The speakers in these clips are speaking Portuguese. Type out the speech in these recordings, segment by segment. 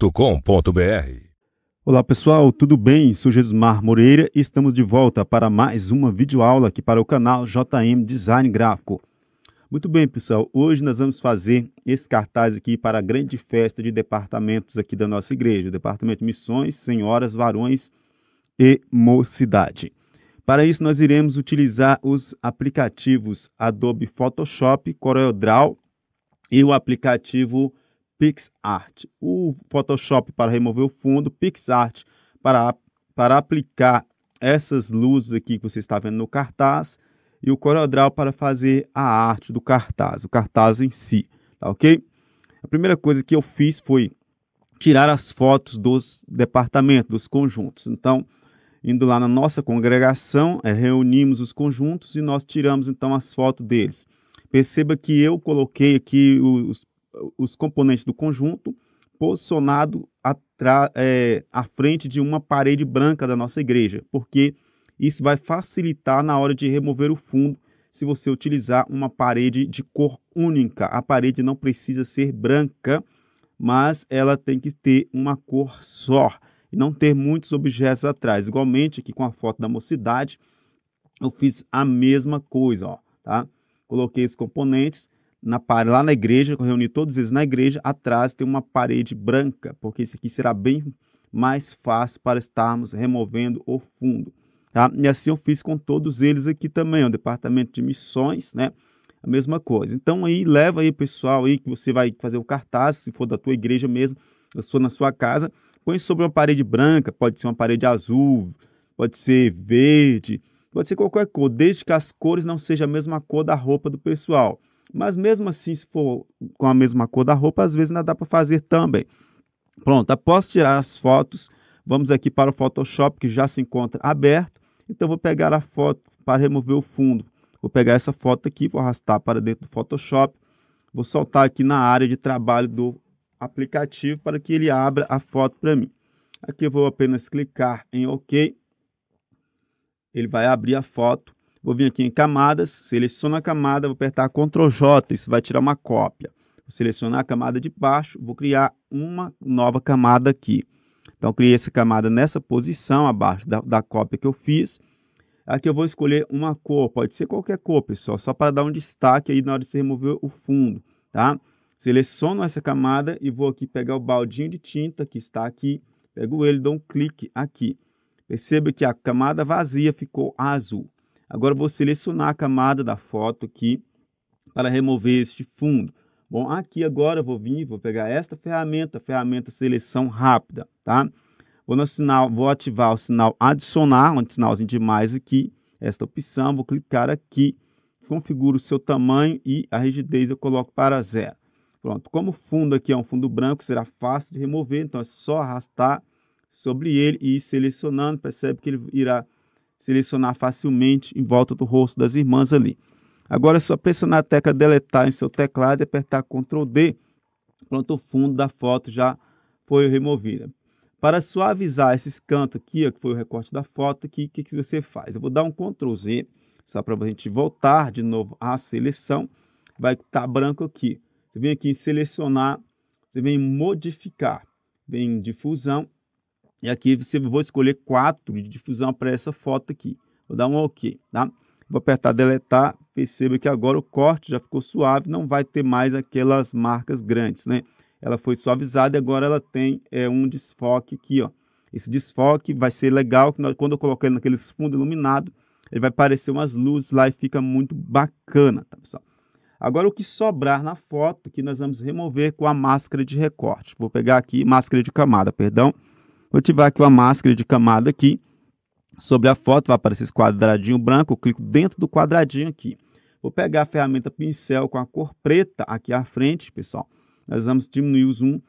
www.ecr.com.br. Olá pessoal, tudo bem? Sou Jesusmar Moreira e estamos de volta para mais uma videoaula aqui para o canal JM Design Gráfico. Muito bem pessoal, hoje nós vamos fazer esse cartaz aqui para a grande festa de departamentos aqui da nossa igreja, Departamento Missões, Senhoras, Varões e Mocidade. Para isso nós iremos utilizar os aplicativos Adobe Photoshop, CorelDRAW e o aplicativo PixArt, o Photoshop para remover o fundo, PixArt para, para aplicar essas luzes aqui que você está vendo no cartaz e o CorelDRAW para fazer a arte do cartaz, o cartaz em si, tá ok? A primeira coisa que eu fiz foi tirar as fotos dos departamentos, dos conjuntos. Então, indo lá na nossa congregação, é, reunimos os conjuntos e nós tiramos então as fotos deles. Perceba que eu coloquei aqui os os componentes do conjunto posicionado é, à frente de uma parede branca da nossa igreja, porque isso vai facilitar na hora de remover o fundo se você utilizar uma parede de cor única. A parede não precisa ser branca, mas ela tem que ter uma cor só e não ter muitos objetos atrás. Igualmente aqui com a foto da mocidade, eu fiz a mesma coisa, ó, tá? Coloquei os componentes na, lá na igreja, reuni todos eles na igreja, atrás tem uma parede branca, porque isso aqui será bem mais fácil para estarmos removendo o fundo. Tá? E assim eu fiz com todos eles aqui também, o departamento de missões, né? A mesma coisa. Então aí leva aí pessoal aí que você vai fazer o cartaz, se for da tua igreja mesmo, se for na sua casa, põe sobre uma parede branca, pode ser uma parede azul, pode ser verde, pode ser qualquer cor, desde que as cores não sejam a mesma cor da roupa do pessoal. Mas mesmo assim, se for com a mesma cor da roupa, às vezes ainda dá para fazer também. Pronto, após tirar as fotos, vamos aqui para o Photoshop que já se encontra aberto. Então vou pegar a foto para remover o fundo. Vou pegar essa foto aqui, vou arrastar para dentro do Photoshop. Vou soltar aqui na área de trabalho do aplicativo para que ele abra a foto para mim. Aqui eu vou apenas clicar em OK. Ele vai abrir a foto. Vou vir aqui em camadas, seleciono a camada, vou apertar Ctrl J, isso vai tirar uma cópia. Vou selecionar a camada de baixo, vou criar uma nova camada aqui. Então, criei essa camada nessa posição, abaixo da, da cópia que eu fiz. Aqui eu vou escolher uma cor, pode ser qualquer cor, pessoal, só para dar um destaque aí na hora de você remover o fundo, tá? Seleciono essa camada e vou aqui pegar o baldinho de tinta que está aqui, pego ele, dou um clique aqui. Perceba que a camada vazia ficou azul. Agora vou selecionar a camada da foto aqui para remover este fundo. Bom, aqui agora vou vir, vou pegar esta ferramenta, a ferramenta seleção rápida, tá? Vou no sinal, vou ativar o sinal adicionar, um sinalzinho de mais aqui, esta opção, vou clicar aqui, configuro o seu tamanho e a rigidez eu coloco para zero. Pronto, como o fundo aqui é um fundo branco, será fácil de remover, então é só arrastar sobre ele e ir selecionando, percebe que ele irá selecionar facilmente em volta do rosto das irmãs ali. Agora é só pressionar a tecla deletar em seu teclado e apertar Ctrl D. Pronto, o fundo da foto já foi removida. Para suavizar esses cantos aqui, ó, que foi o recorte da foto, o que, que, que você faz? Eu vou dar um Ctrl Z, só para a gente voltar de novo à seleção. Vai estar tá branco aqui. Você vem aqui em selecionar, você vem em modificar, vem em difusão e aqui você vou escolher quatro de difusão para essa foto aqui. Vou dar um OK, tá? Vou apertar deletar, perceba que agora o corte já ficou suave, não vai ter mais aquelas marcas grandes, né? Ela foi suavizada e agora ela tem é, um desfoque aqui, ó. Esse desfoque vai ser legal, quando eu colocar naqueles fundo iluminado, ele vai aparecer umas luzes lá e fica muito bacana, tá, pessoal? Agora, o que sobrar na foto, que nós vamos remover com a máscara de recorte. Vou pegar aqui, máscara de camada, perdão. Vou ativar aqui uma máscara de camada aqui. Sobre a foto vai aparecer esse quadradinho branco, eu clico dentro do quadradinho aqui. Vou pegar a ferramenta pincel com a cor preta aqui à frente, pessoal. Nós vamos diminuir o zoom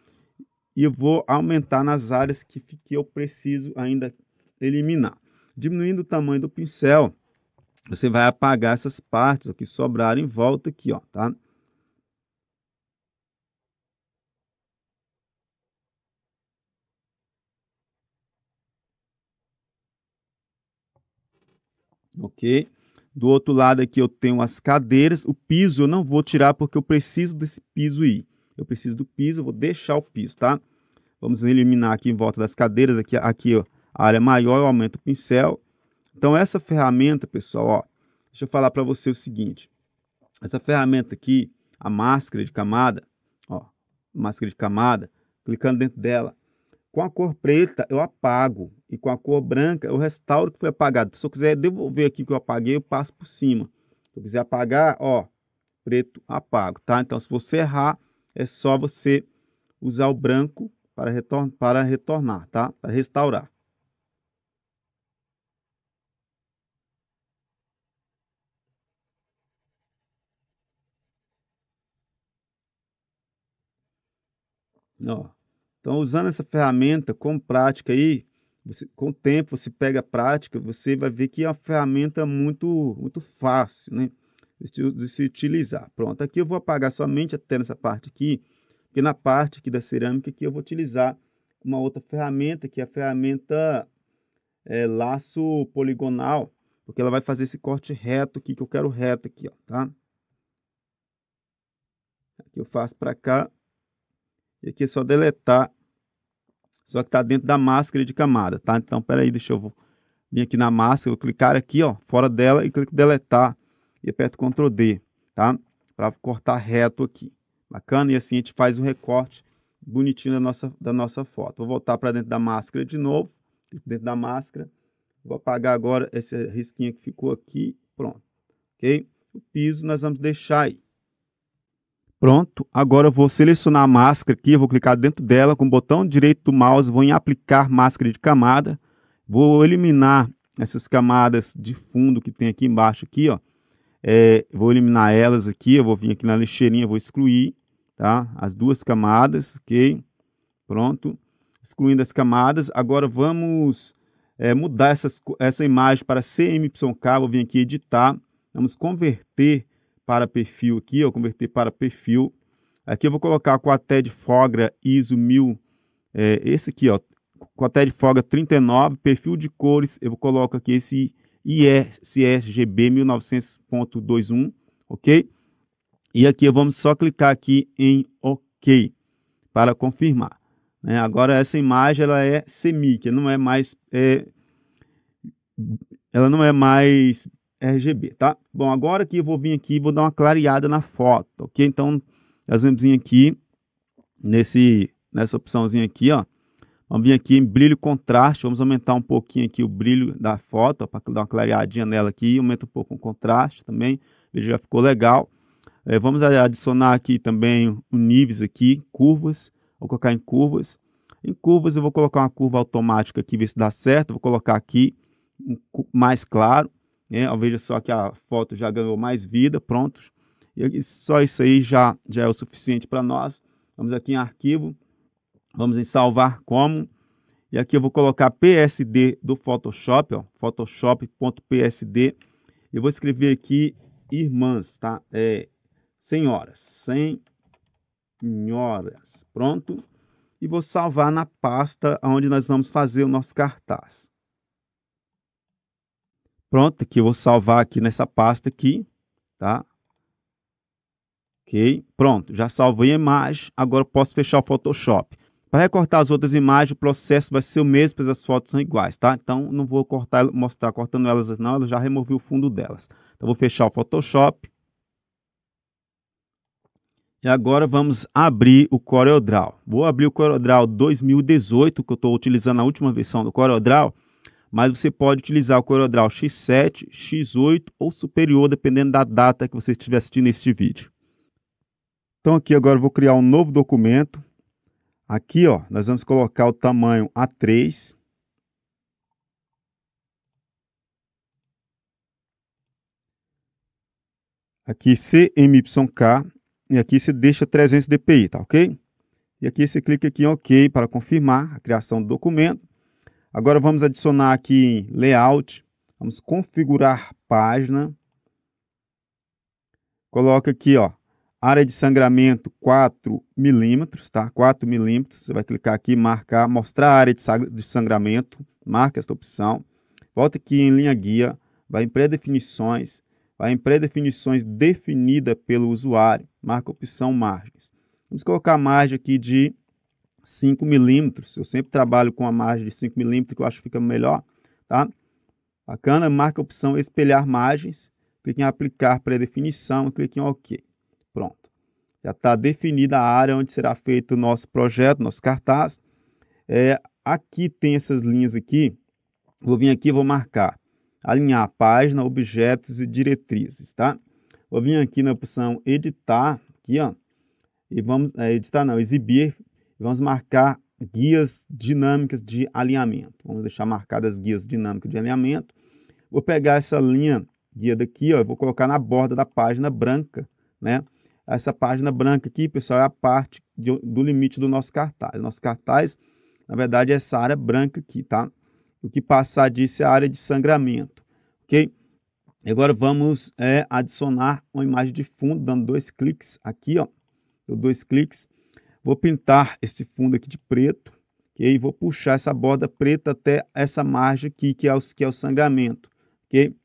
e eu vou aumentar nas áreas que, eu preciso ainda eliminar. Diminuindo o tamanho do pincel, você vai apagar essas partes que sobraram em volta aqui, ó, tá? ok? Do outro lado aqui eu tenho as cadeiras, o piso eu não vou tirar porque eu preciso desse piso aí. Eu preciso do piso, eu vou deixar o piso, tá? Vamos eliminar aqui em volta das cadeiras, aqui, aqui ó, a área maior, eu aumento o pincel. Então essa ferramenta, pessoal, ó, deixa eu falar para você o seguinte. Essa ferramenta aqui, a máscara de camada, ó, máscara de camada, clicando dentro dela, com a cor preta, eu apago. E com a cor branca, eu restauro o que foi apagado. Se eu quiser devolver aqui o que eu apaguei, eu passo por cima. Se eu quiser apagar, ó, preto, apago, tá? Então, se você errar, é só você usar o branco para, retor para retornar, tá? Para restaurar. Ó, então, usando essa ferramenta com prática aí, você, com o tempo você pega a prática, você vai ver que é uma ferramenta muito, muito fácil, né? De se utilizar. Pronto, aqui eu vou apagar somente até nessa parte aqui, porque na parte aqui da cerâmica aqui eu vou utilizar uma outra ferramenta, que é a ferramenta é, laço poligonal, porque ela vai fazer esse corte reto aqui, que eu quero reto aqui, ó, tá? Aqui eu faço para cá, e aqui é só deletar. Só que está dentro da máscara de camada, tá? Então, peraí, deixa eu vir aqui na máscara, vou clicar aqui, ó, fora dela e clico deletar e aperto Ctrl D, tá? Para cortar reto aqui. Bacana? E assim a gente faz o um recorte bonitinho da nossa, da nossa foto. Vou voltar para dentro da máscara de novo, dentro da máscara. Vou apagar agora essa risquinha que ficou aqui, pronto. Ok? O piso nós vamos deixar aí. Pronto, agora eu vou selecionar a máscara aqui, vou clicar dentro dela com o botão direito do mouse, vou em aplicar máscara de camada, vou eliminar essas camadas de fundo que tem aqui embaixo aqui, ó. É, vou eliminar elas aqui, eu vou vir aqui na lixeirinha, vou excluir, tá? As duas camadas, ok? Pronto, excluindo as camadas. Agora vamos é, mudar essas, essa imagem para CMYK, vou vir aqui editar, vamos converter para perfil aqui, eu converter para perfil. Aqui eu vou colocar com a TED Fogra ISO 1000, é, esse aqui, ó, com a TED Fogra 39, perfil de cores, eu coloco aqui esse ISSGB 1900.21, ok? E aqui vamos só clicar aqui em OK para confirmar. Né? Agora essa imagem ela é semi que não é mais é, ela não é mais RGB, tá? Bom, agora que eu vou vir aqui e vou dar uma clareada na foto, ok? Então, exemplozinho aqui, nesse, nessa opçãozinha aqui, ó. Vamos vir aqui em brilho e contraste, vamos aumentar um pouquinho aqui o brilho da foto, para dar uma clareadinha nela aqui, aumenta um pouco o contraste também, veja, já ficou legal. É, vamos adicionar aqui também o níveis aqui, curvas, vou colocar em curvas. Em curvas eu vou colocar uma curva automática aqui, ver se dá certo, vou colocar aqui mais claro, né? Veja só que a foto já ganhou mais vida, prontos. E só isso aí já, já é o suficiente para nós. Vamos aqui em arquivo, vamos em salvar como. E aqui eu vou colocar PSD do Photoshop, ó, photoshop.psd. Eu vou escrever aqui irmãs, tá? É, senhoras, senhoras. Pronto. E vou salvar na pasta onde nós vamos fazer o nosso cartaz. Pronto, aqui eu vou salvar aqui nessa pasta aqui, tá? Ok, pronto, já salvei a imagem, agora posso fechar o Photoshop. Para recortar as outras imagens, o processo vai ser o mesmo, pois as fotos são iguais, tá? Então, não vou cortar, mostrar cortando elas não, ela já removi o fundo delas. Então, vou fechar o Photoshop. E agora vamos abrir o CorelDRAW. Vou abrir o CorelDRAW 2018, que eu estou utilizando a última versão do CorelDRAW mas você pode utilizar o CorelDRAW X7, X8 ou superior, dependendo da data que você estiver assistindo este vídeo. Então aqui agora vou criar um novo documento. Aqui ó, nós vamos colocar o tamanho A3. Aqui CMYK e aqui você deixa 300 dpi, tá ok? E aqui você clica aqui em OK para confirmar a criação do documento. Agora vamos adicionar aqui em layout, vamos configurar página. Coloca aqui, ó, área de sangramento 4 milímetros, tá? 4 milímetros, você vai clicar aqui, marcar, mostrar a área de sangramento, marca esta opção. Volta aqui em linha guia, vai em pré-definições, vai em pré-definições definida pelo usuário, marca a opção margens. Vamos colocar a margem aqui de 5 milímetros. Eu sempre trabalho com a margem de 5 milímetros, que eu acho que fica melhor, tá? Bacana, marca a opção espelhar margens, clique em aplicar pré-definição e clique em OK. Pronto. Já está definida a área onde será feito o nosso projeto, nosso cartaz. É, aqui tem essas linhas aqui. Vou vir aqui e vou marcar. Alinhar página, objetos e diretrizes, tá? Vou vir aqui na opção editar, aqui, ó. E vamos é, editar não, exibir vamos marcar guias dinâmicas de alinhamento. Vamos deixar marcadas guias dinâmicas de alinhamento. Vou pegar essa linha guia daqui, ó, vou colocar na borda da página branca, né? Essa página branca aqui, pessoal, é a parte de, do limite do nosso cartaz. Nosso cartaz, na verdade, é essa área branca aqui, tá? O que passar disso é a área de sangramento, ok? Agora vamos é, adicionar uma imagem de fundo, dando dois cliques aqui, ó. dois cliques Vou pintar esse fundo aqui de preto, ok? Vou puxar essa borda preta até essa margem aqui, que é o, que é o sangramento, ok?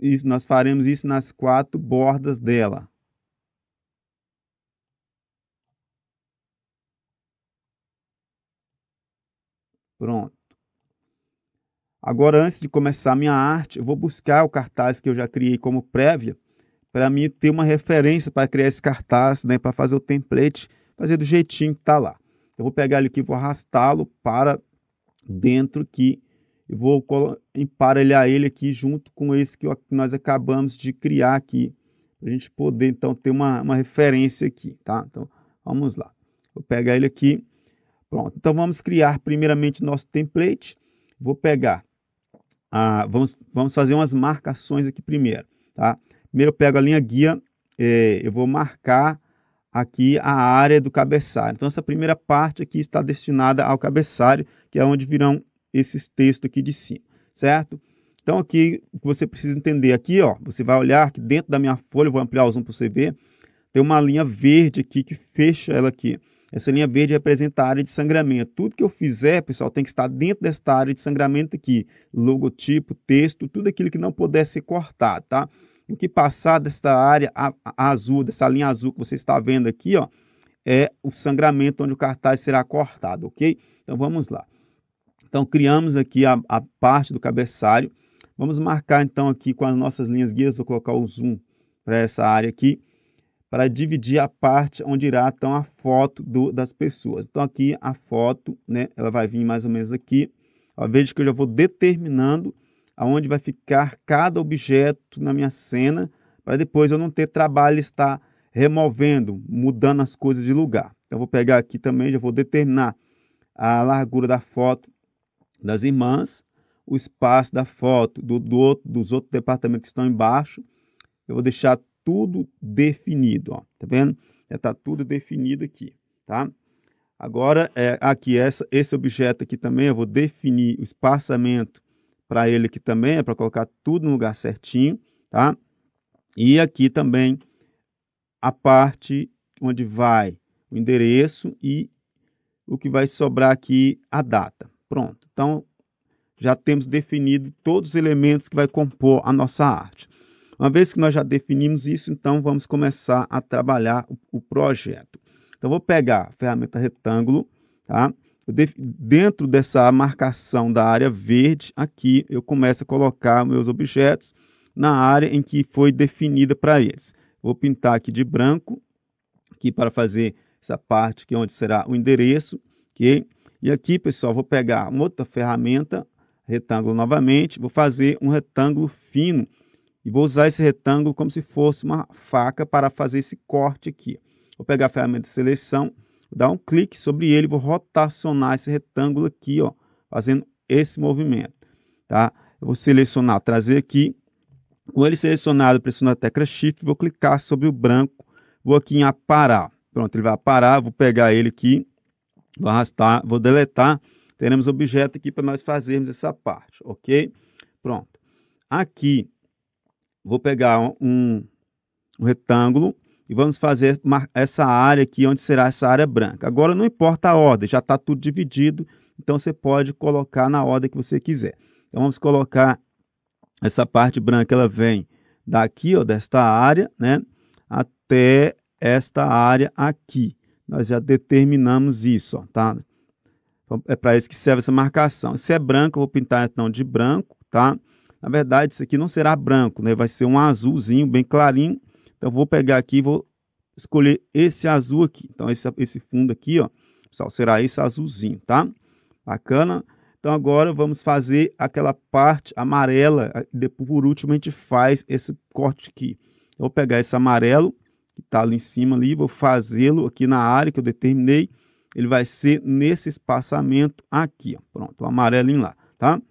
Isso, nós faremos isso nas quatro bordas dela. Pronto. Agora, antes de começar a minha arte, eu vou buscar o cartaz que eu já criei como prévia para mim ter uma referência para criar esse cartaz, né, para fazer o template, fazer do jeitinho que está lá. Eu vou pegar ele aqui, vou arrastá-lo para dentro aqui e vou emparelhar ele aqui junto com esse que nós acabamos de criar aqui, para a gente poder então ter uma, uma referência aqui, tá? Então vamos lá, vou pegar ele aqui, pronto. Então vamos criar primeiramente nosso template, vou pegar, ah, vamos, vamos fazer umas marcações aqui primeiro, tá? Primeiro eu pego a linha guia, é, eu vou marcar aqui a área do cabeçalho. Então, essa primeira parte aqui está destinada ao cabeçalho, que é onde virão esses textos aqui de cima, certo? Então, aqui, o que você precisa entender aqui, ó, você vai olhar que dentro da minha folha, vou ampliar o zoom para você ver, tem uma linha verde aqui que fecha ela aqui. Essa linha verde representa a área de sangramento. Tudo que eu fizer, pessoal, tem que estar dentro desta área de sangramento aqui. Logotipo, texto, tudo aquilo que não puder ser cortado, tá? em que passar desta área azul, dessa linha azul que você está vendo aqui, ó, é o sangramento onde o cartaz será cortado, ok? Então vamos lá. Então criamos aqui a, a parte do cabeçalho. Vamos marcar então aqui com as nossas linhas guias, vou colocar o zoom para essa área aqui, para dividir a parte onde irá então a foto do, das pessoas. Então aqui a foto, né, ela vai vir mais ou menos aqui. veja que eu já vou determinando aonde vai ficar cada objeto na minha cena, para depois eu não ter trabalho estar removendo, mudando as coisas de lugar. Então, vou pegar aqui também, já vou determinar a largura da foto das irmãs, o espaço da foto do, do outro, dos outros departamentos que estão embaixo. Eu vou deixar tudo definido, ó. Tá vendo? Já tá tudo definido aqui, tá? Agora, é, aqui, essa, esse objeto aqui também, eu vou definir o espaçamento para ele aqui também, é para colocar tudo no lugar certinho, tá? E aqui também a parte onde vai o endereço e o que vai sobrar aqui a data. Pronto. Então, já temos definido todos os elementos que vai compor a nossa arte. Uma vez que nós já definimos isso, então vamos começar a trabalhar o, o projeto. Então, vou pegar a ferramenta retângulo, tá? dentro dessa marcação da área verde, aqui eu começo a colocar meus objetos na área em que foi definida para eles. Vou pintar aqui de branco, aqui para fazer essa parte aqui é onde será o endereço, ok? E aqui, pessoal, vou pegar uma outra ferramenta, retângulo novamente, vou fazer um retângulo fino e vou usar esse retângulo como se fosse uma faca para fazer esse corte aqui. Vou pegar a ferramenta de seleção, dar um clique sobre ele, vou rotacionar esse retângulo aqui, ó, fazendo esse movimento, tá? Eu vou selecionar, trazer aqui, com ele selecionado, pressiono a tecla Shift, vou clicar sobre o branco, vou aqui em aparar, pronto, ele vai aparar, vou pegar ele aqui, vou arrastar, vou deletar, teremos objeto aqui para nós fazermos essa parte, ok? Pronto. Aqui, vou pegar um, um retângulo, e vamos fazer essa área aqui, onde será essa área branca. Agora, não importa a ordem, já está tudo dividido, então você pode colocar na ordem que você quiser. Então, vamos colocar essa parte branca, ela vem daqui, ó, desta área, né, até esta área aqui. Nós já determinamos isso, ó, tá? Então, é para isso que serve essa marcação. Se é branco, eu vou pintar então de branco, tá? Na verdade, isso aqui não será branco, né? Vai ser um azulzinho bem clarinho, então, vou pegar aqui e vou escolher esse azul aqui. Então, esse, esse fundo aqui, ó, pessoal, será esse azulzinho, tá? Bacana? Então, agora vamos fazer aquela parte amarela. Depois, por último, a gente faz esse corte aqui. Eu vou pegar esse amarelo, que está ali em cima ali, vou fazê-lo aqui na área que eu determinei. Ele vai ser nesse espaçamento aqui, ó. Pronto, o amarelinho lá, tá?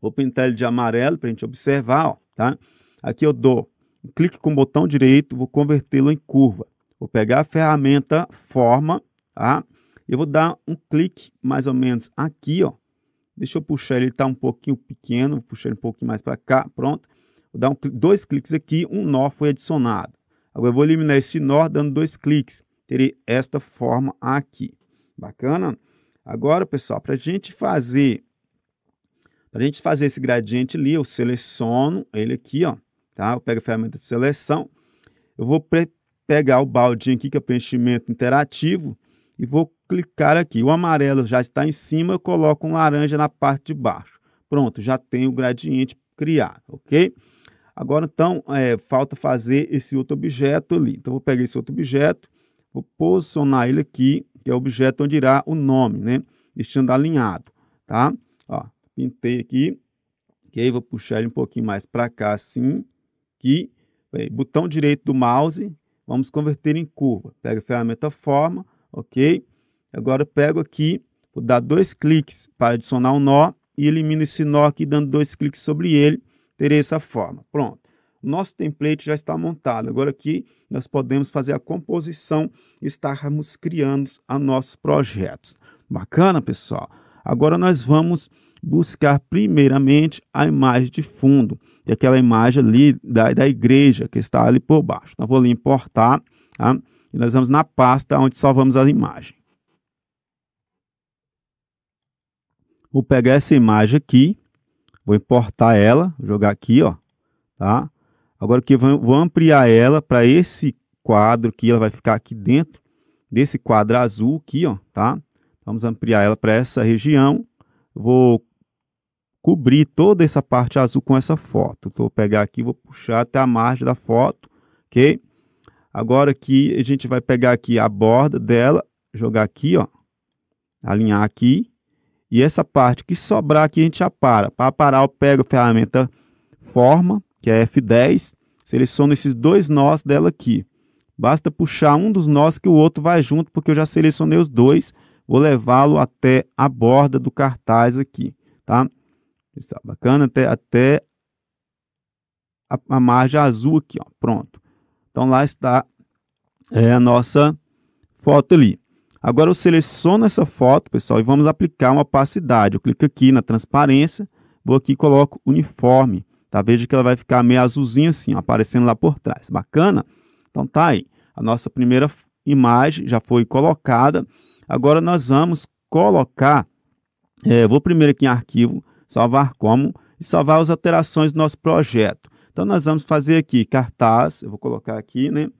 Vou pintar ele de amarelo para a gente observar, ó, tá? Aqui eu dou clique com o botão direito, vou convertê-lo em curva. Vou pegar a ferramenta forma, tá? Eu vou dar um clique mais ou menos aqui, ó. Deixa eu puxar ele, tá um pouquinho pequeno, vou puxar um pouquinho mais para cá, pronto. Vou dar um, dois cliques aqui, um nó foi adicionado. Agora eu vou eliminar esse nó dando dois cliques. Terei esta forma aqui. Bacana? Agora, pessoal, para a gente fazer para a gente fazer esse gradiente ali, eu seleciono ele aqui, ó. Tá? Eu pego a ferramenta de seleção, eu vou pegar o baldinho aqui, que é preenchimento interativo, e vou clicar aqui. O amarelo já está em cima, eu coloco um laranja na parte de baixo. Pronto, já tem o gradiente criado, ok? Agora, então, é, falta fazer esse outro objeto ali. Então, vou pegar esse outro objeto, vou posicionar ele aqui, que é o objeto onde irá o nome, né? Deixando alinhado, tá? Ó, pintei aqui, ok? Vou puxar ele um pouquinho mais para cá, assim, Aqui, é, botão direito do mouse, vamos converter em curva. Pega a ferramenta forma, ok? Agora pego aqui, vou dar dois cliques para adicionar um nó e elimino esse nó aqui dando dois cliques sobre ele, terei essa forma. Pronto. Nosso template já está montado. Agora aqui nós podemos fazer a composição e estarmos criando os nossos projetos. Bacana, pessoal? Agora nós vamos buscar primeiramente a imagem de fundo, é aquela imagem ali da, da igreja que está ali por baixo. Então, vou ali importar, tá? e nós vamos na pasta onde salvamos a imagem. Vou pegar essa imagem aqui, vou importar ela, jogar aqui, ó, tá? Agora que vou ampliar ela para esse quadro que ela vai ficar aqui dentro desse quadro azul aqui, ó, tá? Vamos ampliar ela para essa região. Vou cobrir toda essa parte azul com essa foto. Vou pegar aqui, vou puxar até a margem da foto, ok? Agora aqui a gente vai pegar aqui a borda dela, jogar aqui, ó, alinhar aqui. E essa parte que sobrar aqui a gente apara. Para aparar eu pego a ferramenta forma, que é F10, seleciono esses dois nós dela aqui. Basta puxar um dos nós que o outro vai junto, porque eu já selecionei os dois. Vou levá-lo até a borda do cartaz aqui, tá? Está bacana até, até a, a, margem azul aqui, ó, pronto. Então lá está é, a nossa foto ali. Agora eu seleciono essa foto, pessoal, e vamos aplicar uma opacidade. Eu clico aqui na transparência, vou aqui e coloco uniforme. Tá? Veja que ela vai ficar meio azulzinha assim, ó, aparecendo lá por trás. Bacana? Então tá aí. A nossa primeira imagem já foi colocada. Agora nós vamos colocar, é, vou primeiro aqui em arquivo, salvar como e salvar as alterações do nosso projeto. Então, nós vamos fazer aqui cartaz, eu vou colocar aqui, né?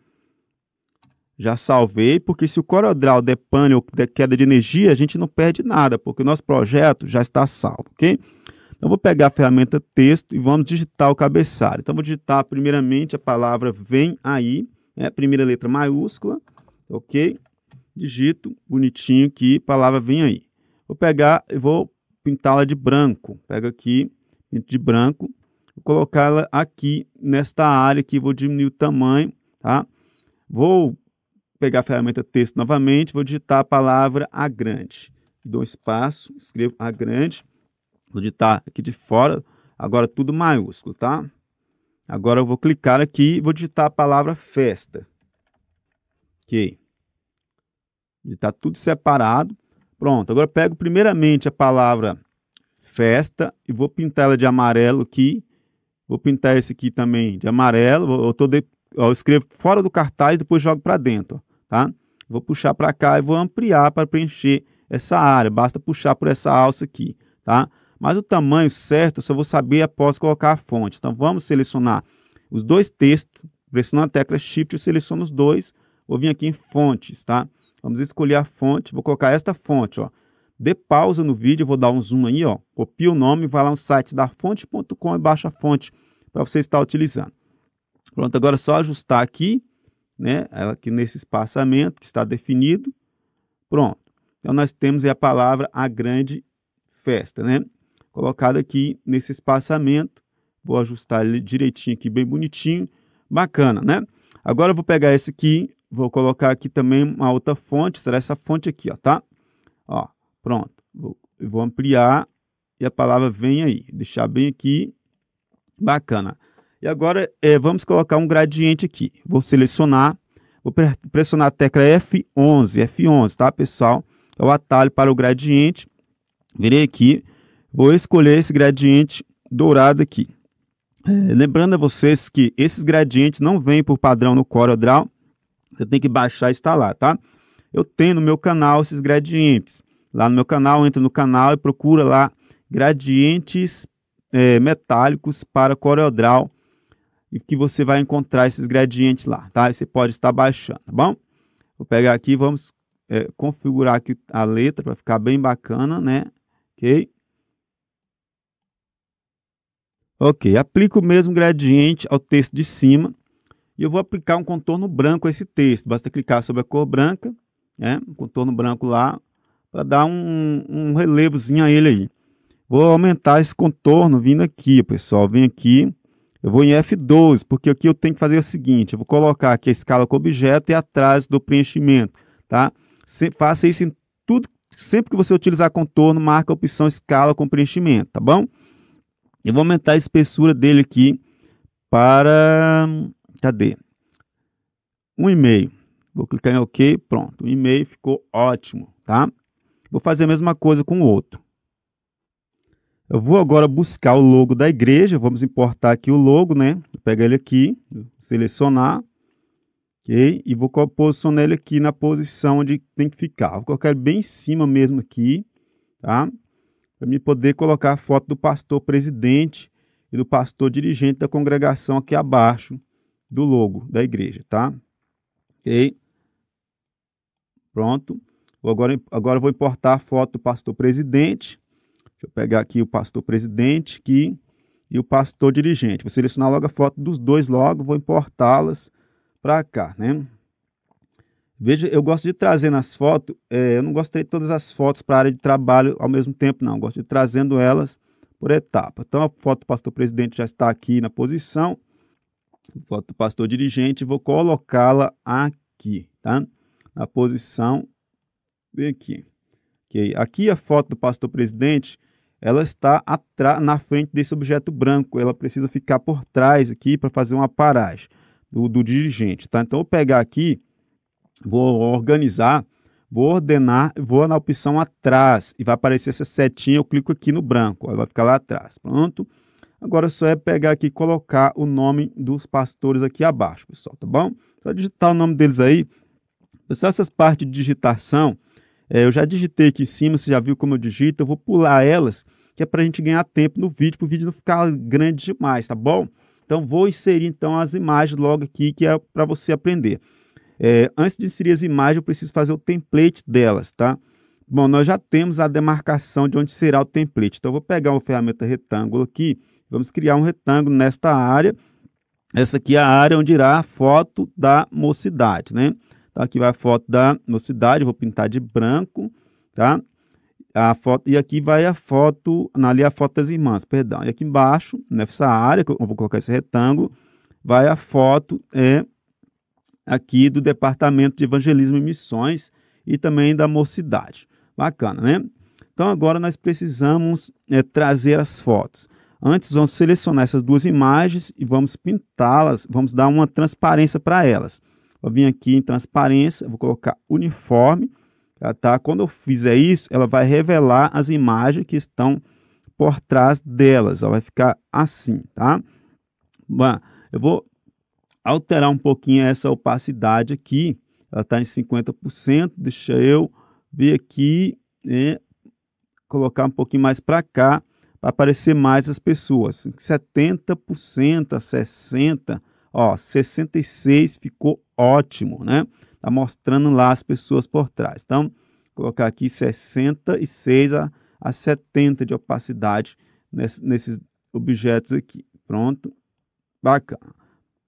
Já salvei, porque se o corodral der pane ou der queda de energia, a gente não perde nada, porque o nosso projeto já está salvo, ok? Então, vou pegar a ferramenta texto e vamos digitar o cabeçalho. Então, vou digitar primeiramente a palavra vem aí, né? primeira letra maiúscula, ok? Digito bonitinho aqui, palavra vem aí. Vou pegar e vou pintá-la de branco. Pega aqui, pinto de branco, vou colocá-la aqui nesta área aqui, vou diminuir o tamanho, tá? Vou pegar a ferramenta texto novamente, vou digitar a palavra a grande. Dou um espaço, escrevo a grande, vou digitar aqui de fora, agora tudo maiúsculo, tá? Agora eu vou clicar aqui e vou digitar a palavra festa. Ok. está tudo separado, Pronto, agora pego primeiramente a palavra festa e vou pintar ela de amarelo aqui. Vou pintar esse aqui também de amarelo. Eu, tô de, eu escrevo fora do cartaz, e depois jogo para dentro, tá? Vou puxar para cá e vou ampliar para preencher essa área. Basta puxar por essa alça aqui, tá? Mas o tamanho certo eu só vou saber após colocar a fonte. Então vamos selecionar os dois textos, pressionando a tecla Shift, eu seleciono os dois. Vou vir aqui em fontes, tá? Vamos escolher a fonte, vou colocar esta fonte, ó. Dê pausa no vídeo, vou dar um zoom aí, ó. Copia o nome, vai lá no site da fonte.com e baixa a fonte para você estar utilizando. Pronto, agora é só ajustar aqui, né? Aqui nesse espaçamento que está definido. Pronto. Então nós temos aí a palavra a grande festa, né? Colocado aqui nesse espaçamento. Vou ajustar ele direitinho aqui, bem bonitinho. Bacana, né? Agora eu vou pegar esse aqui, Vou colocar aqui também uma outra fonte, será essa fonte aqui, ó, tá? Ó, pronto. Vou, eu vou ampliar e a palavra vem aí. Deixar bem aqui. Bacana. E agora é, vamos colocar um gradiente aqui. Vou selecionar, vou pressionar a tecla F11, F11, tá, pessoal? É o atalho para o gradiente. Virei aqui, vou escolher esse gradiente dourado aqui. É, lembrando a vocês que esses gradientes não vêm por padrão no CorelDRAW, você tem que baixar e instalar, tá? Eu tenho no meu canal esses gradientes. Lá no meu canal, entra no canal e procura lá gradientes é, metálicos para CorelDRAW e que você vai encontrar esses gradientes lá, tá? E você pode estar baixando, tá bom? Vou pegar aqui, vamos é, configurar aqui a letra para ficar bem bacana, né? Ok? Ok, aplica o mesmo gradiente ao texto de cima e eu vou aplicar um contorno branco a esse texto. Basta clicar sobre a cor branca, né? Um contorno branco lá, para dar um, um relevozinho a ele aí. Vou aumentar esse contorno vindo aqui, pessoal. Vem aqui, eu vou em F12, porque aqui eu tenho que fazer o seguinte, eu vou colocar aqui a escala com objeto e atrás do preenchimento, tá? Se, faça isso em tudo, sempre que você utilizar contorno, marca a opção escala com preenchimento, tá bom? Eu vou aumentar a espessura dele aqui para Cadê? Um e-mail. Vou clicar em OK. Pronto. O e-mail ficou ótimo, tá? Vou fazer a mesma coisa com o outro. Eu vou agora buscar o logo da igreja. Vamos importar aqui o logo, né? Vou pegar ele aqui, selecionar. Ok? E vou posicionar ele aqui na posição onde tem que ficar. Vou colocar ele bem em cima mesmo aqui, tá? Para me poder colocar a foto do pastor presidente e do pastor dirigente da congregação aqui abaixo do logo da igreja, tá? Ok? Pronto. Agora, agora vou importar a foto do pastor presidente. Deixa eu pegar aqui o pastor presidente aqui, e o pastor dirigente. Vou selecionar logo a foto dos dois logo, vou importá-las para cá, né? Veja, eu gosto de trazer nas fotos, é, eu não gosto de todas as fotos para a área de trabalho ao mesmo tempo, não. Eu gosto de trazendo elas por etapa. Então, a foto do pastor presidente já está aqui na posição foto do pastor dirigente, vou colocá-la aqui, tá? Na posição bem aqui. Okay. Aqui a foto do pastor presidente, ela está na frente desse objeto branco, ela precisa ficar por trás aqui para fazer uma paragem do, do dirigente, tá? Então, eu vou pegar aqui, vou organizar, vou ordenar, vou na opção atrás e vai aparecer essa setinha, eu clico aqui no branco, ela vai ficar lá atrás, pronto. Pronto. Agora só é pegar aqui e colocar o nome dos pastores aqui abaixo, pessoal, tá bom? Só digitar o nome deles aí. Pessoal, essas partes de digitação, é, eu já digitei aqui em cima, você já viu como eu digito, eu vou pular elas, que é para a gente ganhar tempo no vídeo, para o vídeo não ficar grande demais, tá bom? Então, vou inserir então as imagens logo aqui, que é para você aprender. É, antes de inserir as imagens, eu preciso fazer o template delas, tá? Bom, nós já temos a demarcação de onde será o template. Então, eu vou pegar uma ferramenta retângulo aqui Vamos criar um retângulo nesta área. Essa aqui é a área onde irá a foto da mocidade, né? Então, aqui vai a foto da mocidade, vou pintar de branco, tá? A foto, e aqui vai a foto, ali a foto das irmãs, perdão. E aqui embaixo, nessa área, que eu vou colocar esse retângulo, vai a foto é, aqui do Departamento de Evangelismo e Missões e também da mocidade. Bacana, né? Então, agora nós precisamos é, trazer as fotos. Antes, vamos selecionar essas duas imagens e vamos pintá-las, vamos dar uma transparência para elas. Vou vir aqui em transparência, vou colocar uniforme, tá, tá? Quando eu fizer isso, ela vai revelar as imagens que estão por trás delas, ela vai ficar assim, tá? Bom, eu vou alterar um pouquinho essa opacidade aqui, ela está em 50%, deixa eu vir aqui e né, colocar um pouquinho mais para cá, para aparecer mais as pessoas. 70%, 60%, ó, 66% ficou ótimo, né? Tá mostrando lá as pessoas por trás. Então, vou colocar aqui 66 a, a 70 de opacidade nesse, nesses objetos aqui. Pronto. Bacana.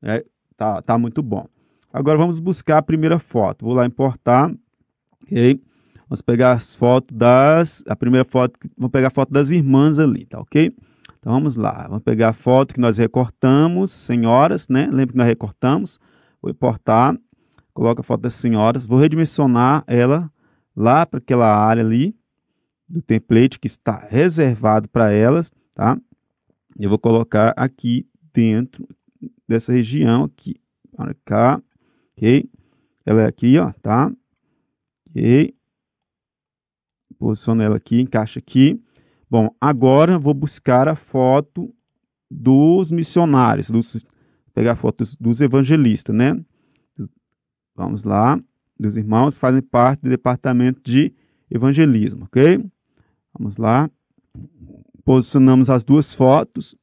É, tá, tá muito bom. Agora vamos buscar a primeira foto. Vou lá importar. Ok? Vamos pegar as fotos das. A primeira foto, vamos pegar a foto das irmãs ali, tá ok? Então vamos lá, vamos pegar a foto que nós recortamos, senhoras, né? Lembra que nós recortamos? Vou importar, coloca a foto das senhoras, vou redimensionar ela lá para aquela área ali do template que está reservado para elas, tá? Eu vou colocar aqui dentro dessa região aqui, para cá, ok? Ela é aqui, ó, tá? Ok? Posiciono ela aqui, encaixa aqui. Bom, agora vou buscar a foto dos missionários, dos, pegar fotos dos evangelistas, né? Vamos lá, dos irmãos fazem parte do departamento de evangelismo, ok? Vamos lá, posicionamos as duas fotos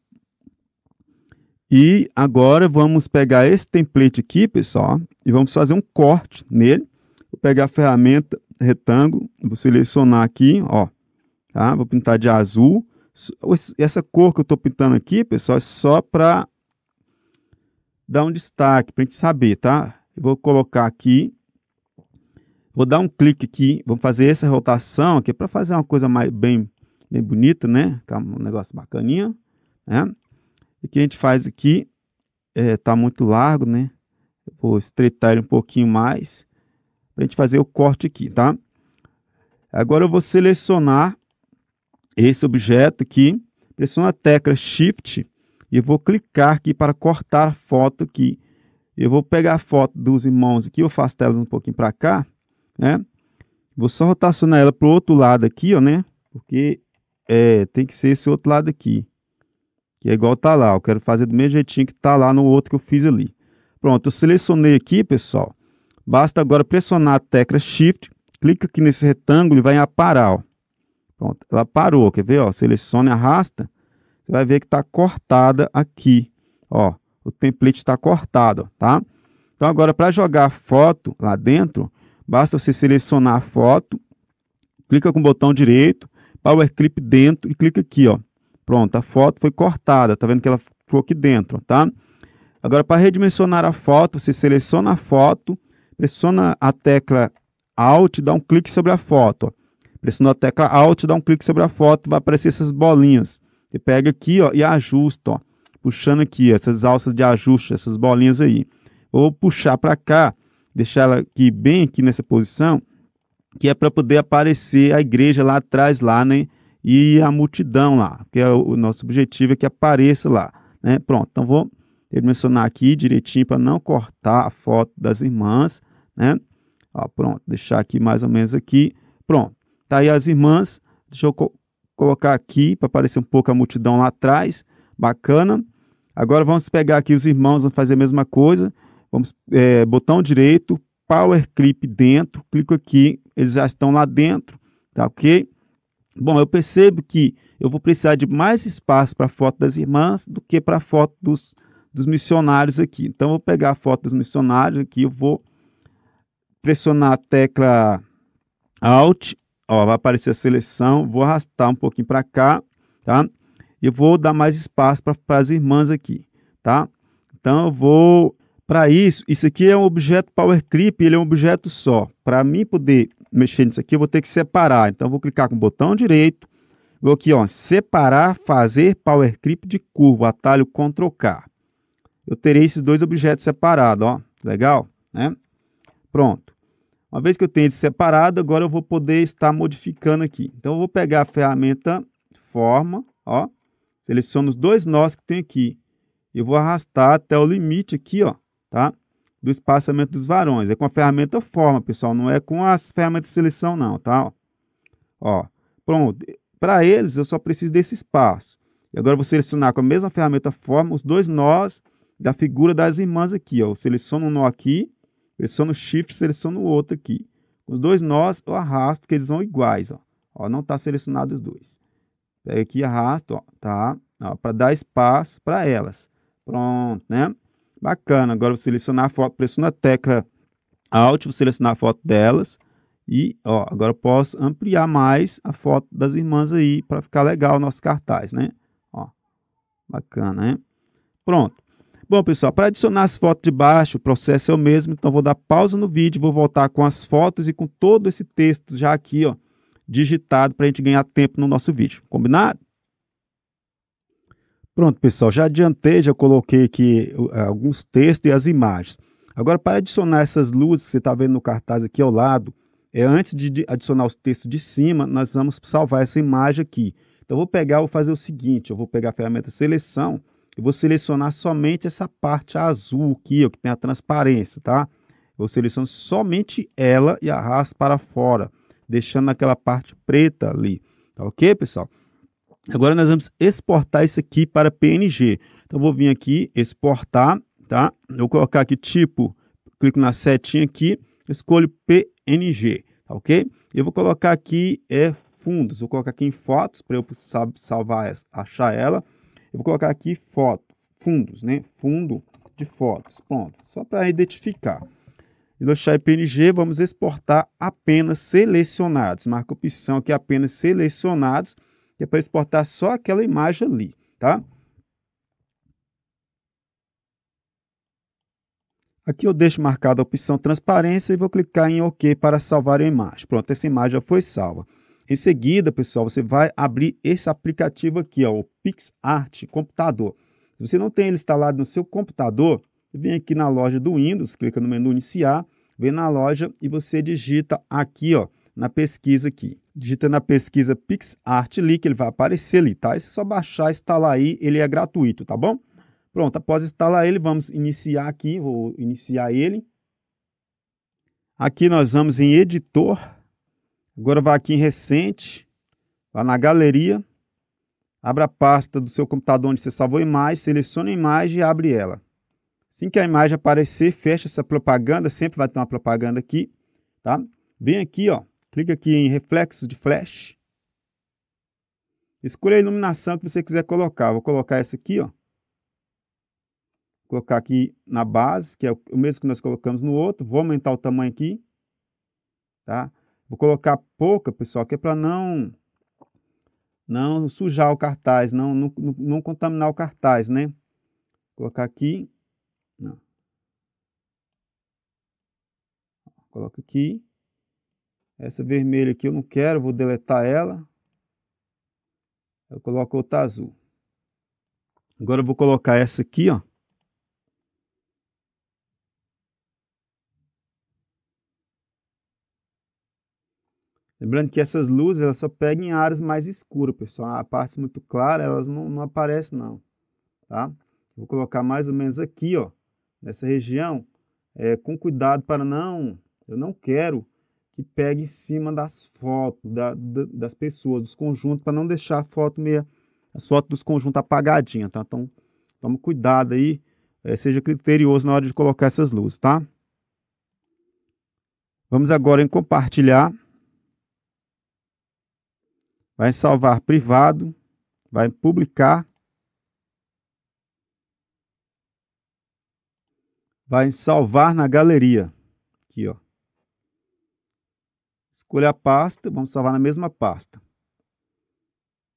e agora vamos pegar esse template aqui, pessoal, e vamos fazer um corte nele. Vou pegar a ferramenta retângulo, vou selecionar aqui, ó, tá? Vou pintar de azul. Essa cor que eu estou pintando aqui, pessoal, é só para dar um destaque, para a gente saber, tá? Eu vou colocar aqui, vou dar um clique aqui, vamos fazer essa rotação aqui é para fazer uma coisa mais bem, bem bonita, né? Tá um negócio bacaninha, né? O que a gente faz aqui, é, tá muito largo, né? vou estreitar ele um pouquinho mais para a gente fazer o corte aqui, tá? Agora eu vou selecionar esse objeto aqui, pressiono a tecla Shift e vou clicar aqui para cortar a foto aqui. Eu vou pegar a foto dos irmãos aqui, eu faço elas um pouquinho para cá, né? Vou só rotacionar ela para o outro lado aqui, ó, né? Porque é, tem que ser esse outro lado aqui, que é igual tá lá. Eu quero fazer do mesmo jeitinho que tá lá no outro que eu fiz ali. Pronto, eu selecionei aqui, pessoal. Basta agora pressionar a tecla Shift, clica aqui nesse retângulo e vai aparar Ó. Pronto, ela parou, quer ver? Ó, seleciona e arrasta. Você vai ver que está cortada aqui. Ó, o template está cortado, ó, tá? Então agora para jogar a foto lá dentro, basta você selecionar a foto, clica com o botão direito, Power Clip dentro e clica aqui, ó. Pronto, a foto foi cortada, tá vendo que ela ficou aqui dentro, tá? Agora para redimensionar a foto, você seleciona a foto, pressiona a tecla Alt, e dá um clique sobre a foto. Pressionou Pressiona a tecla Alt, e dá um clique sobre a foto, vai aparecer essas bolinhas. Você pega aqui ó, e ajusta, ó, puxando aqui ó, essas alças de ajuste, essas bolinhas aí. Vou puxar para cá, deixar ela aqui bem aqui nessa posição, que é para poder aparecer a igreja lá atrás, lá, né? E a multidão lá, que é o, o nosso objetivo é que apareça lá, né? Pronto, então vou dimensionar aqui direitinho para não cortar a foto das irmãs né? Ó, pronto, deixar aqui mais ou menos aqui. Pronto, tá aí as irmãs. Deixa eu co colocar aqui para aparecer um pouco a multidão lá atrás. Bacana. Agora vamos pegar aqui os irmãos, vamos fazer a mesma coisa. Vamos é, botão direito, Power Clip dentro, clico aqui, eles já estão lá dentro, tá ok? Bom, eu percebo que eu vou precisar de mais espaço para a foto das irmãs do que para a foto dos, dos missionários aqui. Então, eu vou pegar a foto dos missionários aqui, eu vou pressionar a tecla Alt, ó, vai aparecer a seleção, vou arrastar um pouquinho para cá, tá? E vou dar mais espaço para as irmãs aqui, tá? Então eu vou para isso, isso aqui é um objeto Power Clip, ele é um objeto só. Para mim poder mexer nisso aqui, eu vou ter que separar. Então vou clicar com o botão direito, vou aqui, ó, separar, fazer Power Clip de curva, atalho Ctrl K. Eu terei esses dois objetos separados, ó. Legal, né? Pronto. Uma vez que eu tenho isso separado, agora eu vou poder estar modificando aqui. Então, eu vou pegar a ferramenta forma, ó. Seleciono os dois nós que tem aqui. E vou arrastar até o limite aqui, ó, tá? Do espaçamento dos varões. É com a ferramenta forma, pessoal. Não é com as ferramentas de seleção, não, tá? Ó, pronto. Para eles, eu só preciso desse espaço. E agora eu vou selecionar com a mesma ferramenta forma os dois nós da figura das irmãs aqui, ó. Eu seleciono um nó aqui eles são no Shift, seleciono o outro aqui. Com os dois nós, eu arrasto, que eles vão iguais, ó. ó não está selecionado os dois. Pega aqui, arrasto, ó, tá? Para dar espaço para elas. Pronto, né? Bacana. Agora, vou selecionar a foto, pressiono a tecla Alt, vou selecionar a foto delas. E, ó, agora eu posso ampliar mais a foto das irmãs aí, para ficar legal o nosso cartaz, né? Ó, bacana, né? Pronto. Bom, pessoal, para adicionar as fotos de baixo, o processo é o mesmo, então vou dar pausa no vídeo, vou voltar com as fotos e com todo esse texto já aqui, ó, digitado para a gente ganhar tempo no nosso vídeo. Combinado? Pronto, pessoal, já adiantei, já coloquei aqui é, alguns textos e as imagens. Agora, para adicionar essas luzes que você está vendo no cartaz aqui ao lado, é antes de adicionar os textos de cima, nós vamos salvar essa imagem aqui. Então, eu vou pegar, vou fazer o seguinte, eu vou pegar a ferramenta seleção eu vou selecionar somente essa parte azul aqui, ó, que tem a transparência, tá? Eu seleciono somente ela e arrasto para fora, deixando aquela parte preta ali, tá ok, pessoal? Agora nós vamos exportar isso aqui para PNG. Então, vou vir aqui, exportar, tá? Eu vou colocar aqui tipo, clico na setinha aqui, escolho PNG, tá ok? Eu vou colocar aqui é fundos, vou colocar aqui em fotos para eu salvar, achar ela. Eu vou colocar aqui foto, fundos, né? Fundo de fotos. Pronto, só para identificar. E no Share PNG vamos exportar apenas selecionados. Marca a opção aqui apenas selecionados, que é para exportar só aquela imagem ali, tá? Aqui eu deixo marcada a opção transparência e vou clicar em OK para salvar a imagem. Pronto, essa imagem já foi salva. Em seguida, pessoal, você vai abrir esse aplicativo aqui, ó, o PixArt Computador. Se você não tem ele instalado no seu computador, vem aqui na loja do Windows, clica no menu Iniciar, vem na loja e você digita aqui, ó, na pesquisa aqui. Digita na pesquisa PixArt que ele vai aparecer ali, tá? É só baixar, instalar aí, ele é gratuito, tá bom? Pronto, após instalar ele, vamos iniciar aqui, vou iniciar ele. Aqui nós vamos em editor, Agora vá aqui em recente, vá na galeria, abra a pasta do seu computador onde você salvou a imagem, selecione a imagem e abre ela. Assim que a imagem aparecer, fecha essa propaganda, sempre vai ter uma propaganda aqui, tá? Vem aqui, ó, clica aqui em reflexo de flash. Escolha a iluminação que você quiser colocar. Vou colocar essa aqui, ó. Colocar aqui na base, que é o mesmo que nós colocamos no outro. Vou aumentar o tamanho aqui, tá? Vou colocar pouca, pessoal, que é para não não sujar o cartaz, não, não, não contaminar o cartaz, né? Vou colocar aqui. coloca aqui. Essa vermelha aqui eu não quero, vou deletar ela. Eu coloco outra azul. Agora eu vou colocar essa aqui, ó. Lembrando que essas luzes elas só pegam em áreas mais escuras, pessoal. A parte muito clara elas não, não aparecem não, tá? Vou colocar mais ou menos aqui, ó, nessa região, é, com cuidado para não, eu não quero que pegue em cima das fotos da, da, das pessoas, dos conjuntos, para não deixar a foto meia, as fotos dos conjuntos apagadinhas, tá? Então, tome cuidado aí, é, seja criterioso na hora de colocar essas luzes, tá? Vamos agora em compartilhar vai salvar privado, vai publicar, vai salvar na galeria. Aqui, ó. Escolha a pasta, vamos salvar na mesma pasta.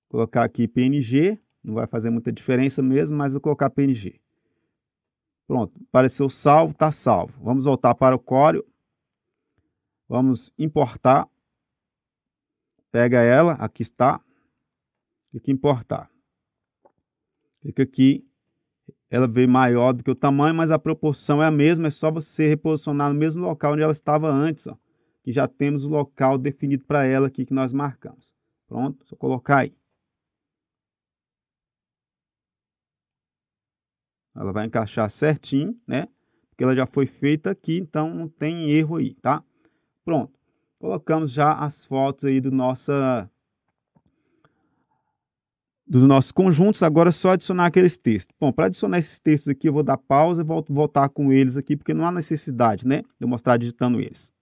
Colocar aqui PNG, não vai fazer muita diferença mesmo, mas vou colocar PNG. Pronto, apareceu salvo, está salvo. Vamos voltar para o Corel. Vamos importar Pega ela, aqui está. Clica em importar. Clica aqui. Ela veio maior do que o tamanho, mas a proporção é a mesma. É só você reposicionar no mesmo local onde ela estava antes. Ó, que já temos o local definido para ela aqui que nós marcamos. Pronto, só colocar aí. Ela vai encaixar certinho, né? Porque ela já foi feita aqui, então não tem erro aí, tá? Pronto colocamos já as fotos aí do nossa dos nossos conjuntos, agora é só adicionar aqueles textos. Bom, para adicionar esses textos aqui, eu vou dar pausa e volto, voltar com eles aqui, porque não há necessidade, né, de eu mostrar digitando eles.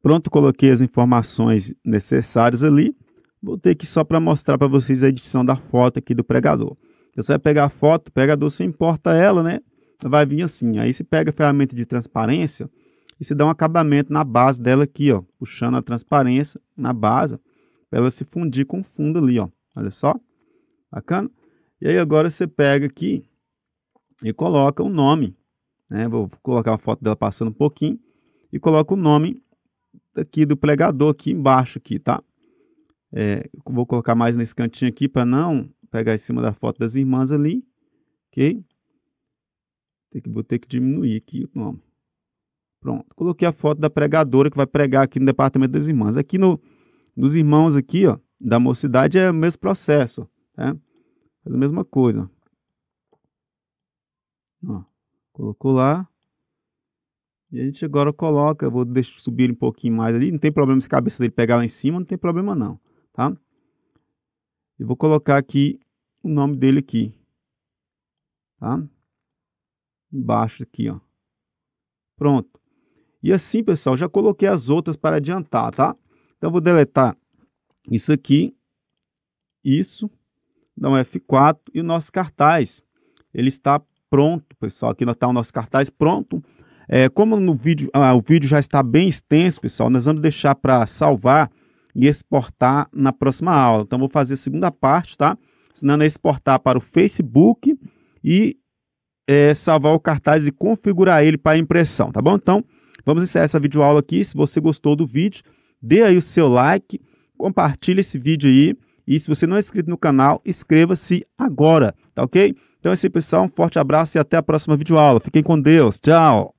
Pronto, coloquei as informações necessárias ali. vou ter aqui só para mostrar para vocês a edição da foto aqui do pregador. Então, você vai pegar a foto, o pregador, você importa ela, né? Vai vir assim. Aí você pega a ferramenta de transparência, e se dá um acabamento na base dela aqui, ó, puxando a transparência na base, para ela se fundir com o fundo ali, ó. Olha só. Bacana? E aí agora você pega aqui e coloca o um nome, né? Vou colocar uma foto dela passando um pouquinho e coloca o nome aqui do pregador aqui embaixo aqui, tá? É, vou colocar mais nesse cantinho aqui para não pegar em cima da foto das irmãs ali, ok? Tem que, vou ter que diminuir aqui o nome. Pronto. Coloquei a foto da pregadora que vai pregar aqui no departamento das irmãs. Aqui no, nos irmãos aqui, ó, da mocidade é o mesmo processo, né? Faz a mesma coisa. Ó, colocou lá. E a gente agora coloca, vou deixar subir ele um pouquinho mais ali, não tem problema se a cabeça dele pegar lá em cima, não tem problema não, tá? E vou colocar aqui o nome dele aqui, tá? Embaixo aqui, ó. Pronto. E assim, pessoal, já coloquei as outras para adiantar, tá? Então, vou deletar isso aqui, isso, dar um F4 e o nosso cartaz. Ele está pronto, pessoal. Aqui está o nosso cartaz pronto. É, como no vídeo, ah, o vídeo já está bem extenso, pessoal, nós vamos deixar para salvar e exportar na próxima aula. Então, vou fazer a segunda parte, tá? Ensinando a exportar para o Facebook e é, salvar o cartaz e configurar ele para impressão, tá bom? Então, Vamos encerrar essa videoaula aqui. Se você gostou do vídeo, dê aí o seu like, compartilhe esse vídeo aí. E se você não é inscrito no canal, inscreva-se agora, tá ok? Então é isso aí, pessoal. Um forte abraço e até a próxima videoaula. Fiquem com Deus. Tchau!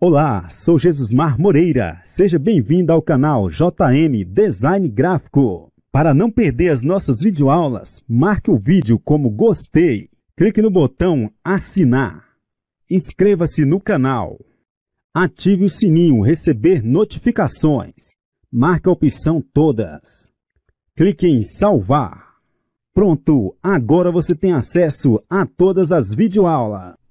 Olá, sou Jesusmar Moreira. Seja bem-vindo ao canal JM Design Gráfico. Para não perder as nossas videoaulas, marque o vídeo como gostei. Clique no botão assinar. Inscreva-se no canal. Ative o sininho receber notificações. Marque a opção todas. Clique em salvar. Pronto, agora você tem acesso a todas as videoaulas.